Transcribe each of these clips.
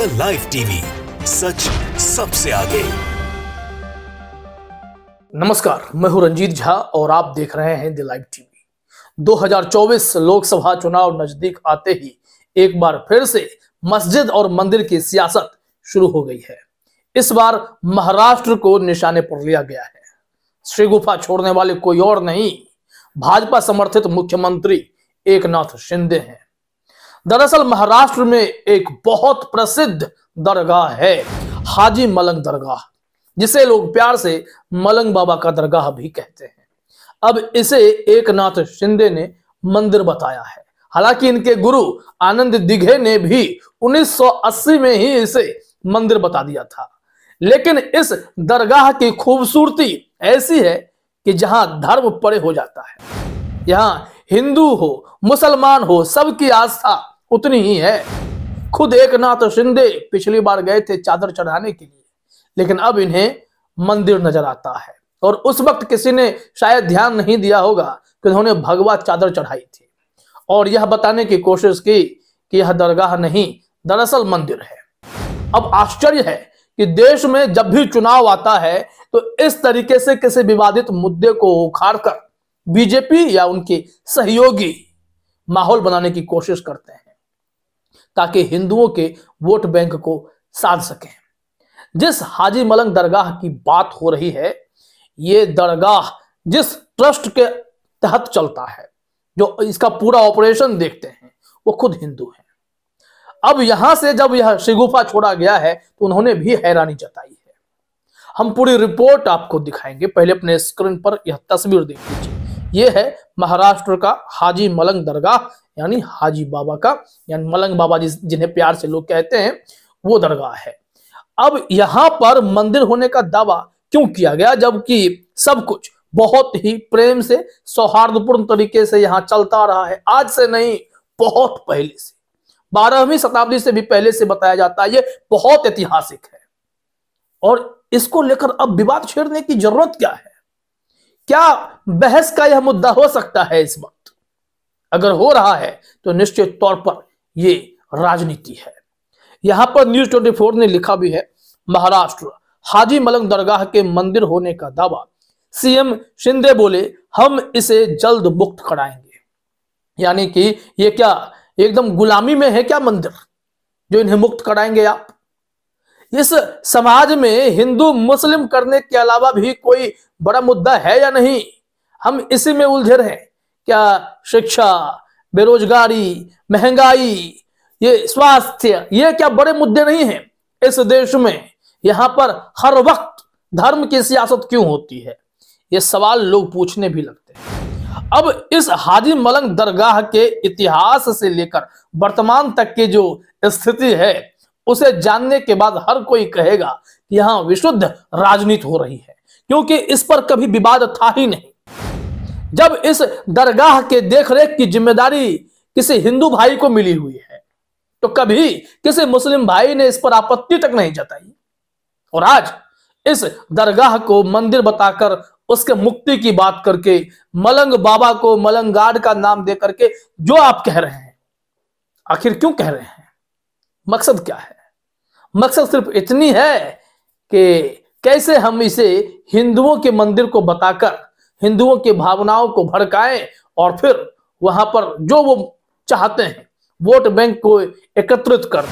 the live TV सच सबसे आगे नमस्कार मैं हूं रंजीत झा और आप देख रहे हैं द लाइव टीवी 2024 लोकसभा चुनाव नजदीक आते ही एक बार फिर से मस्जिद और मंदिर की सियासत शुरू हो गई है इस बार महाराष्ट्र को निशाने पर लिया गया है श्री गुफा छोड़ने वाले कोई और नहीं भाजपा समर्थित मुख्यमंत्री एकनाथ शिंदे हैं दरअसल महाराष्ट्र में एक बहुत प्रसिद्ध दरगाह है हाजी मलंग दरगाह जिसे लोग प्यार से मलंग बाबा का दरगाह भी कहते हैं अब इसे एक नाथ शिंदे ने मंदिर बताया है हालांकि इनके गुरु आनंद दिघे ने भी 1980 में ही इसे मंदिर बता दिया था लेकिन इस दरगाह की खूबसूरती ऐसी है कि जहां धर्म परे हो जाता है यहाँ हिंदू हो मुसलमान हो सबकी आस्था उतनी ही है खुद एक नाथ शिंदे पिछली बार गए थे चादर चढ़ाने के लिए लेकिन अब इन्हें मंदिर नजर आता है और उस वक्त किसी ने शायद ध्यान नहीं दिया होगा कि उन्होंने भगवा चादर चढ़ाई थी और यह बताने की कोशिश की कि यह दरगाह नहीं दरअसल मंदिर है अब आश्चर्य है कि देश में जब भी चुनाव आता है तो इस तरीके से किसी विवादित मुद्दे को उखाड़ कर बीजेपी या उनके सहयोगी माहौल बनाने की कोशिश करते हैं ताकि हिंदुओं के वोट बैंक को साध सकें जिस हाजी मलंग दरगाह की बात हो रही है ये दरगाह जिस ट्रस्ट के तहत चलता है जो इसका पूरा ऑपरेशन देखते हैं वो खुद हिंदू हैं अब यहां से जब यह शिगुफा छोड़ा गया है तो उन्होंने भी हैरानी जताई है हम पूरी रिपोर्ट आपको दिखाएंगे पहले अपने स्क्रीन पर यह तस्वीर देख लीजिए यह है महाराष्ट्र का हाजी मलंग दरगाह यानी हाजी बाबा का यानी मलंग बाबा जिस जिन्हें प्यार से लोग कहते हैं वो दरगाह है अब यहाँ पर मंदिर होने का दावा क्यों किया गया जबकि सब कुछ बहुत ही प्रेम से सौहार्दपूर्ण तरीके से यहाँ चलता रहा है आज से नहीं बहुत पहले से बारहवीं शताब्दी से भी पहले से बताया जाता है ये बहुत ऐतिहासिक है और इसको लेकर अब विवाद छेड़ने की जरूरत क्या है क्या बहस का यह मुद्दा हो सकता है इस वक्त अगर हो रहा है तो निश्चित तौर पर ये राजनीति है यहां पर न्यूज 24 ने लिखा भी है महाराष्ट्र हाजी मलंग दरगाह के मंदिर होने का दावा सीएम शिंदे बोले हम इसे जल्द मुक्त कराएंगे यानी कि ये क्या एकदम गुलामी में है क्या मंदिर जो इन्हें मुक्त कराएंगे आप इस समाज में हिंदू मुस्लिम करने के अलावा भी कोई बड़ा मुद्दा है या नहीं हम इसी में उलझे रहे क्या शिक्षा बेरोजगारी महंगाई ये स्वास्थ्य ये क्या बड़े मुद्दे नहीं है इस देश में यहाँ पर हर वक्त धर्म की सियासत क्यों होती है ये सवाल लोग पूछने भी लगते हैं अब इस हाजी मलंग दरगाह के इतिहास से लेकर वर्तमान तक की जो स्थिति है उसे जानने के बाद हर कोई कहेगा कि यहाँ विशुद्ध राजनीति हो रही है क्योंकि इस पर कभी विवाद था ही नहीं जब इस दरगाह के देखरेख की जिम्मेदारी किसी हिंदू भाई को मिली हुई है तो कभी किसी मुस्लिम भाई ने इस पर आपत्ति तक नहीं जताई और आज इस दरगाह को मंदिर बताकर उसके मुक्ति की बात करके मलंग बाबा को मलंग गार्ड का नाम दे करके जो आप कह रहे हैं आखिर क्यों कह रहे हैं मकसद क्या है मकसद सिर्फ इतनी है कि कैसे हम इसे हिंदुओं के मंदिर को बताकर हिंदुओं की भावनाओं को भड़काएं और फिर वहां पर जो वो चाहते हैं वोट बैंक को एकत्रित कर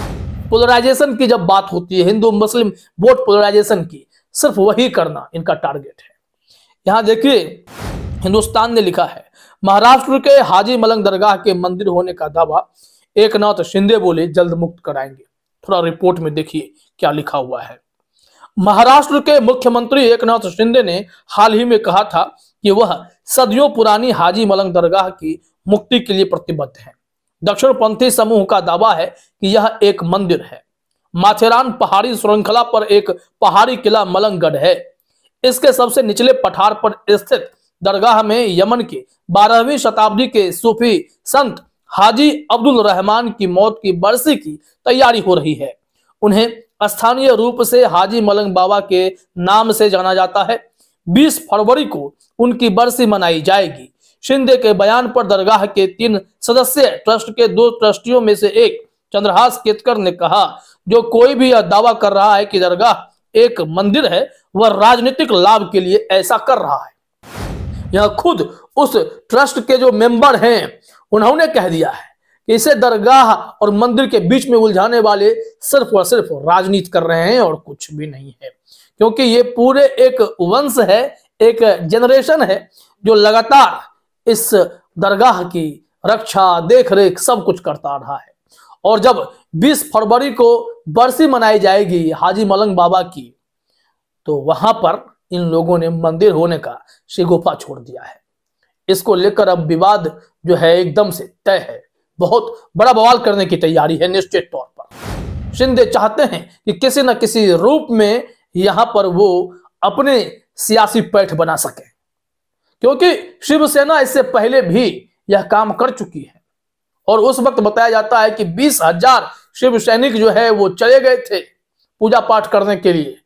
पोलराइजेशन की जब बात होती है हिंदू मुस्लिम वोट पोलराइजेशन की सिर्फ वही करना इनका टारगेट है यहां देखिए हिंदुस्तान ने लिखा है महाराष्ट्र के हाजी मलंग दरगाह के मंदिर होने का दावा एक नाथ शिंदे बोले जल्द मुक्त कराएंगे थोड़ा रिपोर्ट में देखिए क्या लिखा हुआ है महाराष्ट्र के मुख्यमंत्री एकनाथ शिंदे ने हाल ही में कहा था कि वह सदियों पुरानी हाजी मलंग दरगाह की मुक्ति के लिए प्रतिबद्ध है पंथी समूह का दावा है कि यह एक मंदिर है माथेरान पहाड़ी श्रृंखला पर एक पहाड़ी किला मलंगगढ़ है इसके सबसे निचले पठार पर स्थित दरगाह में यमन के बारहवीं शताब्दी के सूफी संत हाजी अब्दुल रहमान की मौत की बरसी की तैयारी हो रही है उन्हें स्थानीय रूप से हाजी मलंग बाबा के नाम से जाना जाता है 20 फरवरी को उनकी बरसी मनाई जाएगी शिंदे के बयान पर दरगाह के तीन सदस्य ट्रस्ट के दो ट्रस्टियों में से एक चंद्रहास केतकर ने कहा जो कोई भी यह दावा कर रहा है कि दरगाह एक मंदिर है वह राजनीतिक लाभ के लिए ऐसा कर रहा है यह खुद उस ट्रस्ट के जो मेंबर हैं उन्होंने कह दिया है कि इसे दरगाह और मंदिर के बीच में उलझाने वाले सिर्फ और सिर्फ राजनीति कर रहे हैं और कुछ भी नहीं है क्योंकि ये पूरे एक वंश है एक जनरेशन है जो लगातार इस दरगाह की रक्षा देख रेख सब कुछ करता रहा है और जब 20 फरवरी को बरसी मनाई जाएगी हाजी मलंग बाबा की तो वहां पर इन लोगों ने मंदिर होने का शिगोफा छोड़ दिया है इसको लेकर अब विवाद जो है एकदम से तय है बहुत बड़ा बवाल करने की तैयारी है निश्चित तौर पर शिंदे चाहते हैं कि किसी न किसी रूप में यहां पर वो अपने सियासी पैठ बना सके क्योंकि शिवसेना इससे पहले भी यह काम कर चुकी है और उस वक्त बताया जाता है कि बीस हजार शिव सैनिक जो है वो चले गए थे पूजा पाठ करने के लिए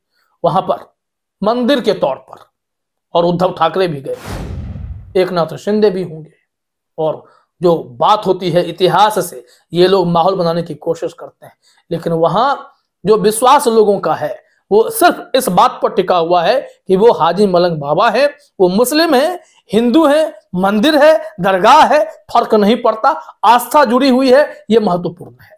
वहां पर मंदिर के तौर पर और उद्धव ठाकरे भी गए एक नाथ शिंदे भी होंगे और जो बात होती है इतिहास से ये लोग माहौल बनाने की कोशिश करते हैं लेकिन वहां जो विश्वास लोगों का है वो सिर्फ इस बात पर टिका हुआ है कि वो हाजी मलंग बाबा है वो मुस्लिम है हिंदू है मंदिर है दरगाह है फर्क नहीं पड़ता आस्था जुड़ी हुई है ये महत्वपूर्ण है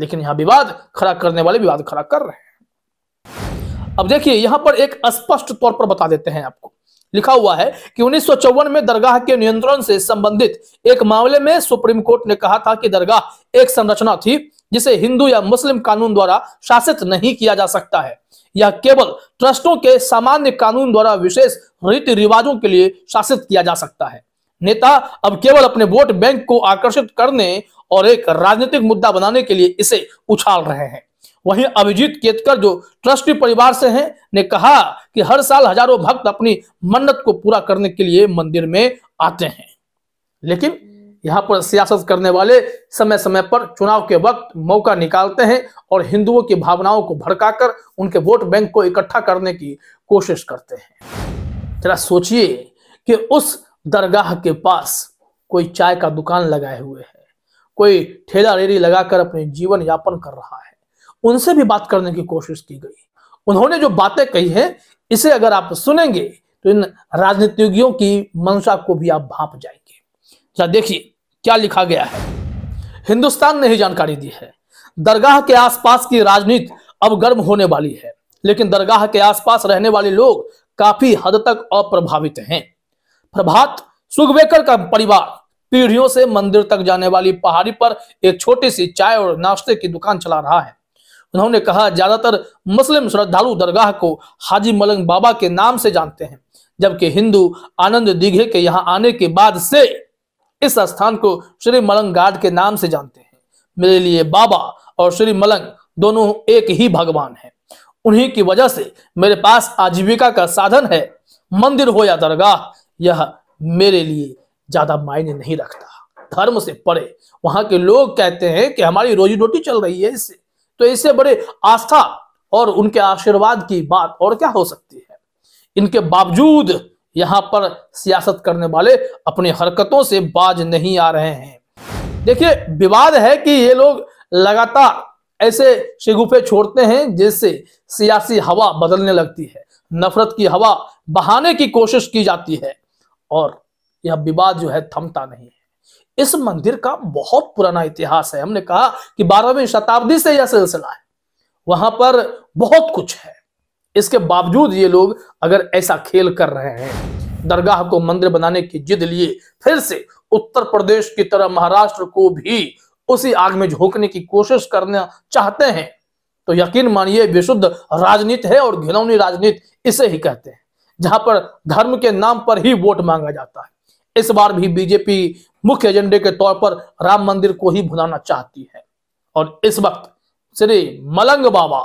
लेकिन यहाँ विवाद खड़ा करने वाले विवाद खड़ा कर रहे हैं अब देखिए यहां पर एक स्पष्ट तौर पर बता देते हैं आपको लिखा हुआ है कि उन्नीस में दरगाह के नियंत्रण से संबंधित एक मामले में सुप्रीम कोर्ट ने कहा था कि दरगाह एक संरचना थी जिसे हिंदू या मुस्लिम कानून द्वारा शासित नहीं किया जा सकता है यह केवल ट्रस्टों के सामान्य कानून द्वारा विशेष रीति रिवाजों के लिए शासित किया जा सकता है नेता अब केवल अपने वोट बैंक को आकर्षित करने और एक राजनीतिक मुद्दा बनाने के लिए इसे उछाल रहे हैं वहीं अभिजीत केतकर जो ट्रस्टी परिवार से हैं ने कहा कि हर साल हजारों भक्त अपनी मन्नत को पूरा करने के लिए मंदिर में आते हैं लेकिन यहाँ पर सियासत करने वाले समय समय पर चुनाव के वक्त मौका निकालते हैं और हिंदुओं की भावनाओं को भड़काकर उनके वोट बैंक को इकट्ठा करने की कोशिश करते हैं जरा सोचिए कि उस दरगाह के पास कोई चाय का दुकान लगाए हुए है कोई ठेला रेरी लगाकर अपने जीवन यापन कर रहा है उनसे भी बात करने की कोशिश की गई उन्होंने जो बातें कही है इसे अगर आप सुनेंगे तो इन राजनीतिज्ञों की मंशा को भी आप भाप जाएंगे जा देखिए क्या लिखा गया है हिंदुस्तान ने ही जानकारी दी है दरगाह के आसपास की राजनीति अब गर्म होने वाली है लेकिन दरगाह के आसपास रहने वाले लोग काफी हद तक अप्रभावित हैं प्रभात सुगवेकर का परिवार पीढ़ियों से मंदिर तक जाने वाली पहाड़ी पर एक छोटी सी चाय और नाश्ते की दुकान चला रहा है उन्होंने कहा ज्यादातर मुस्लिम श्रद्धालु दरगाह को हाजी मलंग बाबा के नाम से जानते हैं जबकि हिंदू आनंद दीघे के यहाँ आने के बाद से इस स्थान को श्री मलंग गार्ड के नाम से जानते हैं मेरे लिए बाबा और श्री मलंग दोनों एक ही भगवान हैं उन्हीं की वजह से मेरे पास आजीविका का साधन है मंदिर हो या दरगाह यह मेरे लिए ज्यादा मायने नहीं रखता धर्म से परे वहां के लोग कहते हैं कि हमारी रोजी रोटी चल रही है इससे तो इससे बड़े आस्था और उनके आशीर्वाद की बात और क्या हो सकती है इनके बावजूद यहां पर सियासत करने वाले अपनी हरकतों से बाज नहीं आ रहे हैं देखिए विवाद है कि ये लोग लगातार ऐसे शिगुफे छोड़ते हैं जिससे सियासी हवा बदलने लगती है नफरत की हवा बहाने की कोशिश की जाती है और यह विवाद जो है थमता नहीं इस मंदिर का बहुत पुराना इतिहास है हमने कहा कि बारहवीं शताब्दी से यह सिलसिला है वहां पर बहुत कुछ है इसके बावजूद ये लोग अगर ऐसा खेल कर रहे हैं दरगाह को मंदिर बनाने की जिद लिए फिर से उत्तर प्रदेश की तरह महाराष्ट्र को भी उसी आग में झोंकने की कोशिश करना चाहते हैं तो यकीन मानिए विशुद्ध राजनीति है और घिनौनी राजनीति इसे ही कहते हैं जहां पर धर्म के नाम पर ही वोट मांगा जाता है इस बार भी बीजेपी मुख्य एजेंडे के तौर पर राम मंदिर को ही भुलाना चाहती है और इस वक्त श्री मलंग बाबा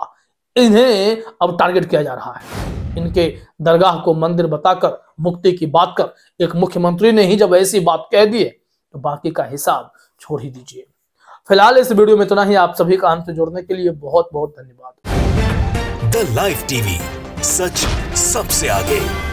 इन्हें अब टारगेट किया जा रहा है इनके दरगाह को मंदिर बताकर मुक्ति की बात कर एक मुख्यमंत्री ने ही जब ऐसी बात कह दी है तो बाकी का हिसाब छोड़ ही दीजिए फिलहाल इस वीडियो में इतना तो ही आप सभी का हमसे जोड़ने के लिए बहुत बहुत धन्यवाद द लाइफ टीवी सच सबसे आगे